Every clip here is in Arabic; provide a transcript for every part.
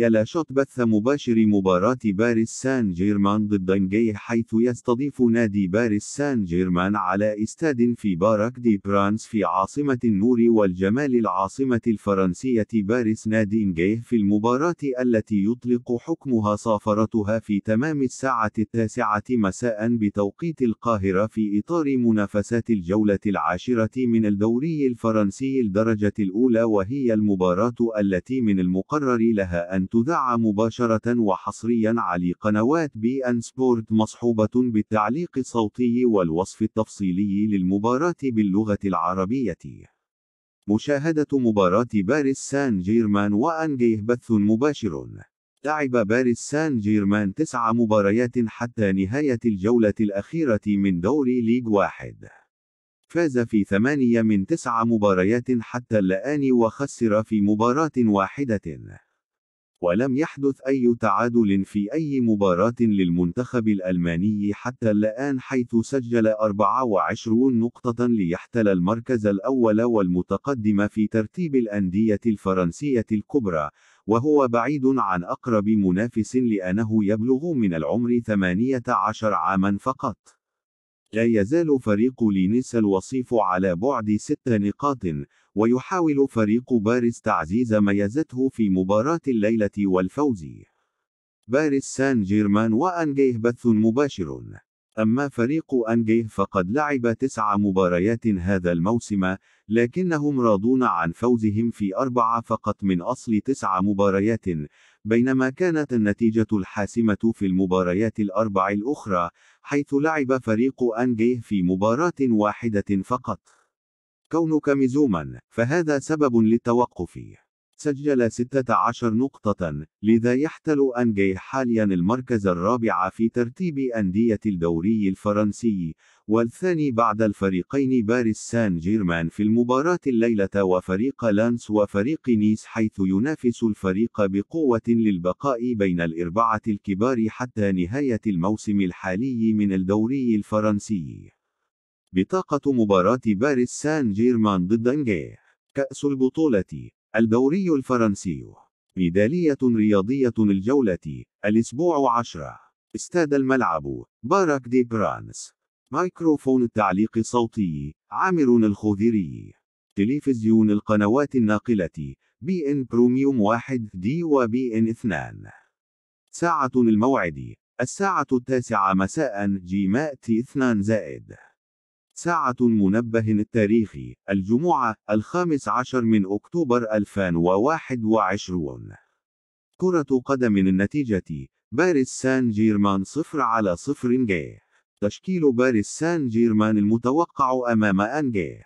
يلا شوت بث مباشر مباراة باريس سان جيرمان ضد انجي حيث يستضيف نادي باريس سان جيرمان على استاد في بارك دي برانس في عاصمة النور والجمال العاصمة الفرنسية باريس نادي انجي في المباراة التي يطلق حكمها صافرتها في تمام الساعة التاسعة مساء بتوقيت القاهرة في إطار منافسات الجولة العاشرة من الدوري الفرنسي الدرجة الأولى وهي المباراة التي من المقرر لها أن تذاع مباشرة وحصريا على قنوات بي ان سبورت مصحوبة بالتعليق الصوتي والوصف التفصيلي للمباراة باللغة العربية. مشاهدة مباراة باريس سان جيرمان وأنجيه بث مباشر. لعب باريس سان جيرمان تسع مباريات حتى نهاية الجولة الأخيرة من دوري ليج واحد. فاز في ثمانية من تسع مباريات حتى الآن وخسر في مباراة واحدة. ولم يحدث أي تعادل في أي مباراة للمنتخب الألماني حتى الآن حيث سجل 24 نقطة ليحتل المركز الأول والمتقدم في ترتيب الأندية الفرنسية الكبرى، وهو بعيد عن أقرب منافس لأنه يبلغ من العمر 18 عاما فقط. لا يزال فريق لينيس الوصيف على بعد ست نقاط ويحاول فريق باريس تعزيز ميزته في مباراة الليلة والفوز باريس سان جيرمان وأنجيه بث مباشر أما فريق أنجيه فقد لعب تسع مباريات هذا الموسم، لكنهم راضون عن فوزهم في أربعة فقط من أصل تسع مباريات، بينما كانت النتيجة الحاسمة في المباريات الأربع الأخرى، حيث لعب فريق أنجيه في مباراة واحدة فقط. كونك مزوما، فهذا سبب للتوقف. سجل 16 نقطة، لذا يحتل أنجي حاليا المركز الرابع في ترتيب أندية الدوري الفرنسي، والثاني بعد الفريقين باريس سان جيرمان في المباراة الليلة وفريق لانس وفريق نيس حيث ينافس الفريق بقوة للبقاء بين الأربعة الكبار حتى نهاية الموسم الحالي من الدوري الفرنسي. بطاقة مباراة باريس سان جيرمان ضد أنجيه كأس البطولة الدوري الفرنسي ميدالية رياضية الجولة الأسبوع 10 استاد الملعب بارك دي برانس ميكروفون التعليق الصوتي عامر الخوذري تلفزيون القنوات الناقلة بي ان بروميوم 1 دي وبي ان 2 ساعة الموعد الساعة التاسعة مساء جي جيمات 2 زائد ساعة منبه التاريخي الجمعة الخامس عشر من أكتوبر 2021 كرة قدم النتيجة باريس سان جيرمان صفر على صفر جي تشكيل باريس سان جيرمان المتوقع أمام أنجيه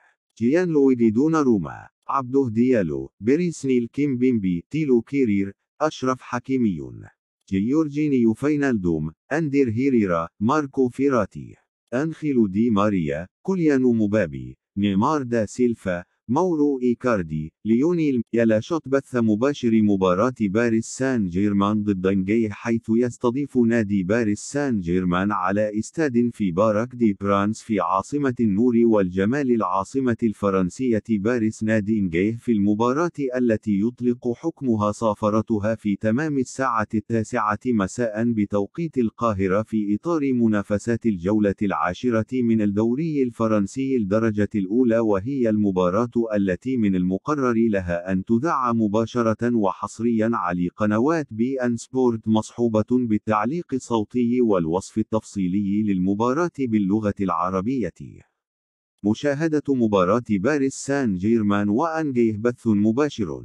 لويدي دون روما عبده ديالو بريسنيل كيم بيمبي تيلو كيرير أشرف حكيميون جيورجيني فينالدوم أندير هيريرا ماركو فيراتي أنخيل دي ماريا، كوليانو مبابي، نيمار دا سيلفا، مورو إيكاردي، ليونيل يلا شوت بث مباشر مباراة باريس سان جيرمان ضد انجي حيث يستضيف نادي باريس سان جيرمان على استاد في بارك دي برانس في عاصمة النور والجمال العاصمة الفرنسية باريس نادي انجي في المباراة التي يطلق حكمها صافرتها في تمام الساعة التاسعة مساء بتوقيت القاهرة في إطار منافسات الجولة العاشرة من الدوري الفرنسي الدرجة الأولى وهي المباراة التي من المقرر لها أن تذاع مباشرة وحصريا على قنوات بي أن سبورت مصحوبة بالتعليق الصوتي والوصف التفصيلي للمباراة باللغة العربية. مشاهدة مباراة باريس سان جيرمان وأنجيه بث مباشر.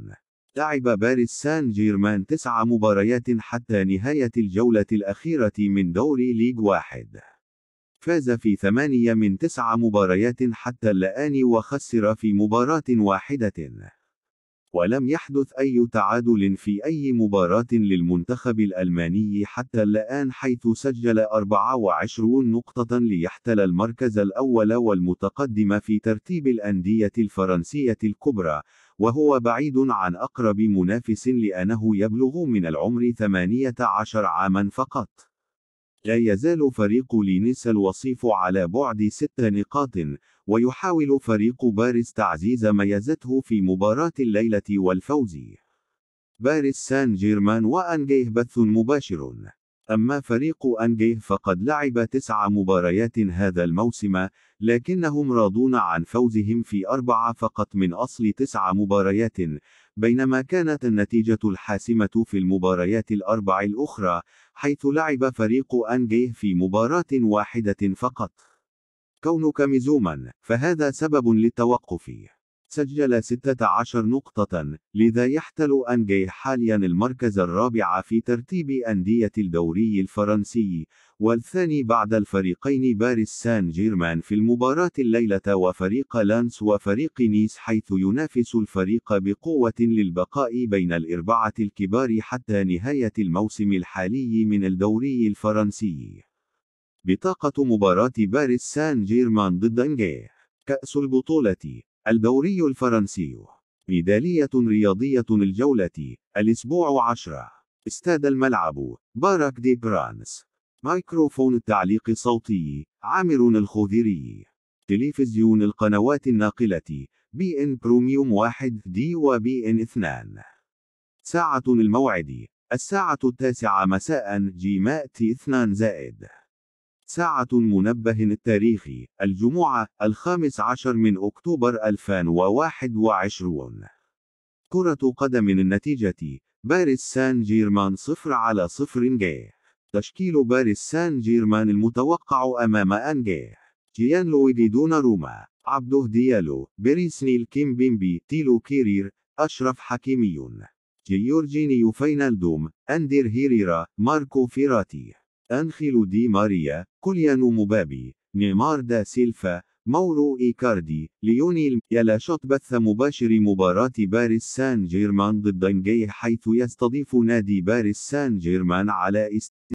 لعب باريس سان جيرمان تسع مباريات حتى نهاية الجولة الأخيرة من دوري ليج واحد. فاز في ثمانية من تسعة مباريات حتى الآن وخسر في مباراة واحدة. ولم يحدث أي تعادل في أي مباراة للمنتخب الألماني حتى الآن حيث سجل 24 نقطة ليحتل المركز الأول والمتقدم في ترتيب الأندية الفرنسية الكبرى، وهو بعيد عن أقرب منافس لأنه يبلغ من العمر 18 عامًا فقط. لا يزال فريق لينيس الوصيف على بعد ست نقاط ويحاول فريق باريس تعزيز ميزته في مباراة الليلة والفوز باريس سان جيرمان وأنجيه بث مباشر أما فريق أنجيه فقد لعب تسع مباريات هذا الموسم لكنهم راضون عن فوزهم في أربعة فقط من أصل تسع مباريات بينما كانت النتيجة الحاسمة في المباريات الأربع الأخرى، حيث لعب فريق أنجي في مباراة واحدة فقط. كونك مزوما، فهذا سبب للتوقف. سجل 16 نقطة، لذا يحتل أنجي حاليا المركز الرابع في ترتيب أندية الدوري الفرنسي، والثاني بعد الفريقين باريس سان جيرمان في المباراة الليلة وفريق لانس وفريق نيس حيث ينافس الفريق بقوة للبقاء بين الأربعة الكبار حتى نهاية الموسم الحالي من الدوري الفرنسي. بطاقة مباراة باريس سان جيرمان ضد أنجي كأس البطولة الدوري الفرنسي ميدالية رياضية الجولة الأسبوع 10 استاد الملعب بارك دي برانس ميكروفون التعليق الصوتي عامر الخوذري تلفزيون القنوات الناقلة بي ان بروميوم 1 دي وبي ان 2 ساعة الموعد الساعة التاسعة مساء جي جيمات اثنان زائد ساعة منبه التاريخي الجمعة الخامس عشر من أكتوبر 2021 كرة قدم النتيجة باريس سان جيرمان صفر على صفر جي تشكيل باريس سان جيرمان المتوقع أمام أنجيه لويدي دون روما عبده ديالو بريسنيل بيمبي تيلو كيرير أشرف حكيمي جيورجيني فينالدوم أندير هيريرا ماركو فيراتي أنخيل دي ماريا، كوليانو مبابي، نيمار دا سيلفا، مورو إيكاردي، ليونيل شوت بث مباشر مباراة باريس سان جيرمان ضد انجي حيث يستضيف نادي باريس سان جيرمان على است